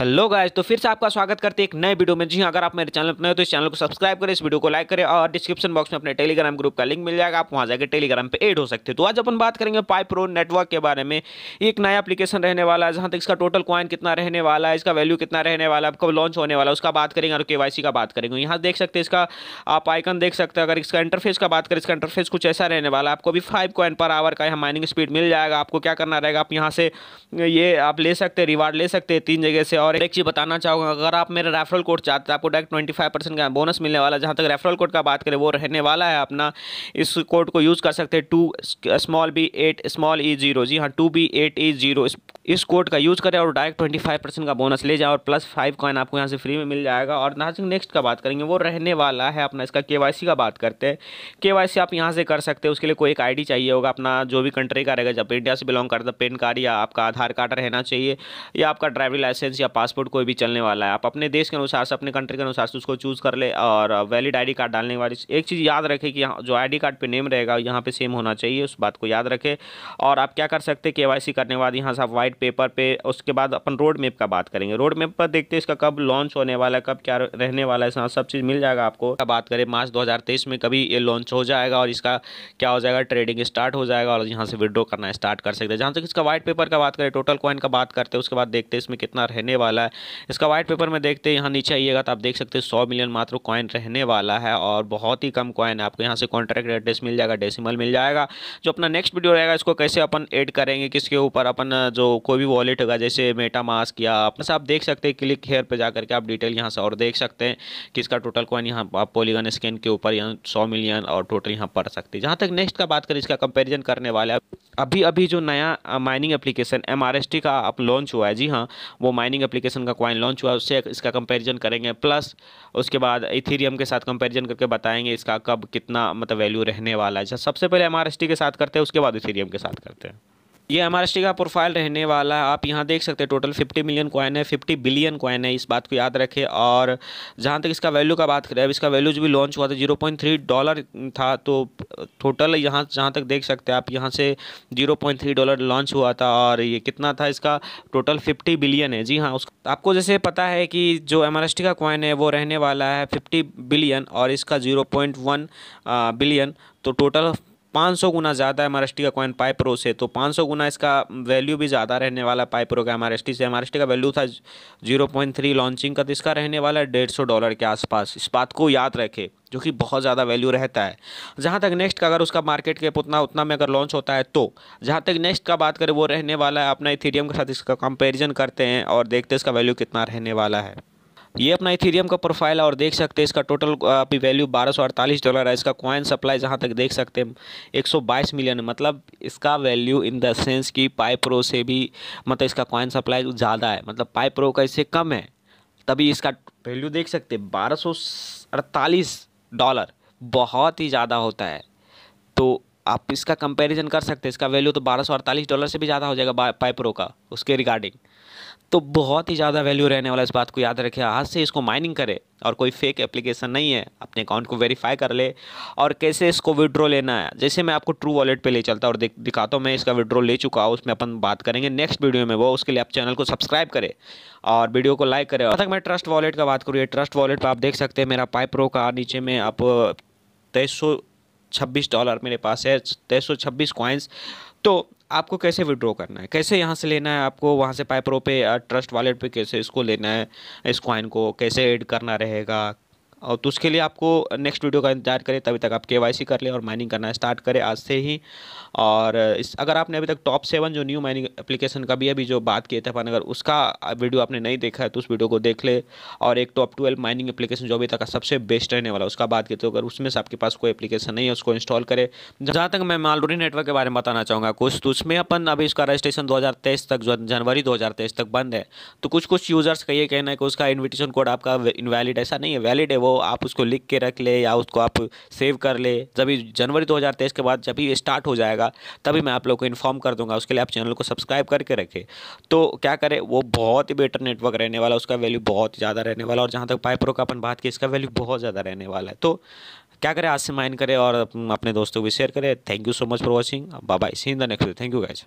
hello guys तो फिर से आपका स्वागत करते हैं एक नए वीडियो में जी हाँ, अगर आप मेरे चैनल पर नए हो तो इस चैनल को सब्सक्राइब करें इस वीडियो को लाइक करें और डिस्क्रिप्शन बॉक्स में अपने टेलीग्राम ग्रुप का लिंक मिल जाएगा आप वहां जाकर टेलीग्राम पे ऐड हो सकते हैं तो आज अपन बात करेंगे पाई प्रो नेटवर्क के बारे में एक नया अपलीकेशन रहने वाला है जहाँ तक इसका टोटल कॉइन कितना रहने वाला है इसका वैल्यू कितना रहने वाला है कब लॉन्च होने वाला है उसका बात करेंगे और के का बात करेंगे यहाँ देख सकते हैं इसका आप आइकन देख सकते हैं अगर इसका इंटरफेस का बात करें इसका इंटरफेस कुछ ऐसा रहने वाला है आपको भी फाइव कॉइन पर आवर का यहाँ माइनिंग स्पीड मिल जाएगा आपको क्या करना रहेगा आप यहाँ से ये आप ले सकते हैं रिवार्ड ले सकते हैं तीन जगह से और और एक चीज़ बताना चाहूँगा अगर आप मेरा रेफरल कोड चाहते हैं आपको डायरेक्ट ट्वेंटी फाइव परसेंट का बोनस मिलने वाला जहाँ तक रेफरल कोड का बात करें वो रहने वाला है अपना इस कोड को यूज़ कर सकते हैं two small B eight small E zero जी हाँ two B eight E zero इस कोड का यूज़ करें और डायरेक्ट ट्वेंटी फाइव परसेंट का बोनस ले जाए और प्लस फाइव कॉइन आपको यहाँ से फ्री में मिल जाएगा और ना नेक्स्ट का बात करेंगे वो रहने वाला है अपना इसका के वाई सी का बात करते हैं के वाई सी आप यहाँ से कर सकते हैं उसके लिए कोई एक आई डी चाहिए होगा अपना जो भी कंट्री का रहेगा जब इंडिया से बिलोंग करता पेन कार्ड या आपका आधार कार्ड रहना चाहिए या आपका ड्राइविंग लाइसेंस या पासपोर्ट कोई भी चलने वाला है आप अपने देश के अनुसार से अपने कंट्री के अनुसार से उसको चूज़ कर ले और वैलिड आईडी कार्ड डालने बाद एक चीज़ याद रखें कि जो आईडी कार्ड पे नेम रहेगा यहाँ पे सेम होना चाहिए उस बात को याद रखें और आप क्या कर सकते हैं के करने बाद यहाँ से आप वाइट पेपर पे उसके बाद अपन रोड मैप का बात करेंगे रोड मैप पर देखते इसका कब लॉन्च होने वाला है कब क्या रहने वाला है सब चीज़ मिल जाएगा आपको बात करें मार्च दो में कभी ये लॉन्च हो जाएगा और इसका क्या हो जाएगा ट्रेडिंग स्टार्ट हो जाएगा और यहाँ से विड्रॉ करना स्टार्ट कर सकते हैं जहाँ तक इसका वाइट पेपर का बात करें टोटल कॉइन का बात करते हैं उसके बाद देखते हैं इसमें कितना रहने वाला वाला है इसका वाइट पेपर में देखते हैं यहाँ नीचे आइएगा तो आप देख सकते हैं सौ मिलियन मात्र कॉइन रहने वाला है और बहुत ही कम कॉइन है आपको यहाँ से कॉन्ट्रैक्ट एड्रेस मिल जाएगा डेसिमल मिल जाएगा जो अपना नेक्स्ट वीडियो रहेगा इसको कैसे अपन एड करेंगे किसके ऊपर अपन जो कोई भी वॉलेट होगा जैसे मेटा मास्क या अपना आप देख सकते हैं क्लिक हेयर पर जाकर के आप डिटेल यहाँ से और देख सकते हैं कि इसका टोटल कॉइन यहाँ आप पोलिगन स्कैन के ऊपर यहाँ सौ मिलियन और टोटल यहाँ पड़ सकती है जहाँ तक नेक्स्ट का बात करें इसका कंपेरिजन करने वाले अभी अभी जो नया माइनिंग एप्लीकेशन एम का आप लॉन्च हुआ है जी हाँ वो माइनिंग एप्लीकेशन एप्लीकेशन का क्वाइन लॉन्च हुआ उससे इसका कंपैरिजन करेंगे प्लस उसके बाद इथीरियम के साथ कंपैरिजन करके बताएंगे इसका कब कितना मतलब वैल्यू रहने वाला है अच्छा, सबसे पहले एम के साथ करते हैं उसके बाद इथीरियम के साथ करते हैं ये एम का प्रोफाइल रहने वाला है आप यहाँ देख सकते हैं टोटल 50 मिलियन कॉइन है 50 बिलियन कॉइन है इस बात को याद रखें और जहाँ तक इसका वैल्यू का बात करें अब इसका वैल्यू जो भी लॉन्च हुआ था 0.3 डॉलर था तो टोटल यहाँ जहाँ तक देख सकते हैं आप यहाँ से 0.3 डॉलर लॉन्च हुआ था और ये कितना था इसका टोटल फिफ्टी बिलियन है जी हाँ उस आपको जैसे पता है कि जो एम का कॉइन है वो रहने वाला है फिफ्टी बिलियन और इसका ज़ीरो बिलियन तो टोटल 500 गुना ज़्यादा एम आर एस का कॉइन पाइप्रो से तो 500 गुना इसका वैल्यू भी ज़्यादा रहने वाला पाइप्रो का एम आर एस टी से एम आर एस टी का वैल्यू था 0.3 लॉन्चिंग का तो इसका रहने वाला है डेढ़ सौ डॉलर के आसपास इस बात को याद रखें जो कि बहुत ज़्यादा वैल्यू रहता है जहाँ तक नेक्स्ट का अगर उसका मार्केट कैप उतना उतना में अगर लॉन्च होता है तो जहाँ तक नेक्स्ट का बात करें वो रहने वाला है अपना इथीडियम के साथ इसका कंपेरिजन करते हैं और देखते हैं इसका वैल्यू कितना रहने वाला है ये अपना इथेरियम का प्रोफाइल है और देख सकते हैं इसका टोटल अभी वैल्यू बारह डॉलर है इसका कॉइन सप्लाई जहाँ तक देख सकते हैं 122 मिलियन मतलब इसका वैल्यू इन द सेंस कि पाई प्रो से भी मतलब इसका कॉइन सप्लाई ज़्यादा है मतलब पाई प्रो का इससे कम है तभी इसका वैल्यू देख सकते बारह डॉलर बहुत ही ज़्यादा होता है तो आप इसका कंपैरिजन कर सकते हैं इसका वैल्यू तो बारह सौ अड़तालीस डॉलर से भी ज़्यादा हो जाएगा पाइप्रो का उसके रिगार्डिंग तो बहुत ही ज़्यादा वैल्यू रहने वाला इस बात को याद रखें आज से इसको माइनिंग करें और कोई फेक एप्लीकेशन नहीं है अपने अकाउंट को वेरीफाई कर ले और कैसे इसको विड्रॉ लेना है जैसे मैं आपको ट्रू वॉलेट पे ले चलता और दिख, दिखाता हूँ मैं इसका विड्रॉ ले चुका हूँ उसमें अपन बात करेंगे नेक्स्ट वीडियो में वो उसके लिए आप चैनल को सब्सक्राइब करें और वीडियो को लाइक करें तक मैं ट्रस्ट वॉलेट का बात करूँ ट्रस्ट वॉलेट पर आप देख सकते हैं मेरा पाइप्रो का नीचे में आप तेईस छब्बीस डॉलर मेरे पास है तेईस सौ छब्बीस कॉइन्स तो आपको कैसे विड्रॉ करना है कैसे यहाँ से लेना है आपको वहाँ से पाइपरों पे ट्रस्ट uh, वॉलेट पे कैसे इसको लेना है इस कॉइन को कैसे ऐड करना रहेगा और तो उसके लिए आपको नेक्स्ट वीडियो का इंतजार करें तभी तक आप के कर लें और माइनिंग करना स्टार्ट करें आज से ही और इस अगर आपने अभी तक टॉप सेवन जो न्यू माइनिंग एप्लीकेशन का भी अभी जो बात किए थे अपन अगर उसका वीडियो आपने नहीं देखा है तो उस वीडियो को देख ले और एक टॉप ट्वेल्व माइनिंग एप्लीकेशन जो अभी तक का सबसे बेस्ट रहने वाला उसका बात की तो अगर उसमें से आपके पास कोई एप्लीकेशन नहीं है उसको इंस्टॉल करें जहाँ तक मैं मालडोरी नेटवर्क के बारे में बताना चाहूँगा कुछ तो उसमें अपन अभी उसका रजिस्ट्रेशन दो तक जनवरी दो तक बंद है तो कुछ कुछ यूज़र्स का ये कहना है कि उसका इन्विटेशन कोड आपका इनवैलिड ऐसा नहीं है वैलिड है वो आप उसको लिख के रख ले या उसको आप सेव कर ले जब जनवरी 2023 के बाद जब भी स्टार्ट हो जाएगा तभी मैं आप लोग को इन्फॉर्म कर दूंगा उसके लिए आप चैनल को सब्सक्राइब करके रखें तो क्या करें वो बहुत ही बेटर नेटवर्क रहने वाला उसका वैल्यू बहुत ज़्यादा रहने वाला और जहाँ तक पाइप्रो का अपन बात की इसका वैल्यू बहुत ज़्यादा रहने वाला है तो क्या करें आज से माइन करें और अपने दोस्तों को भी शेयर करें thank you so much for watching bye see in the next thank you guys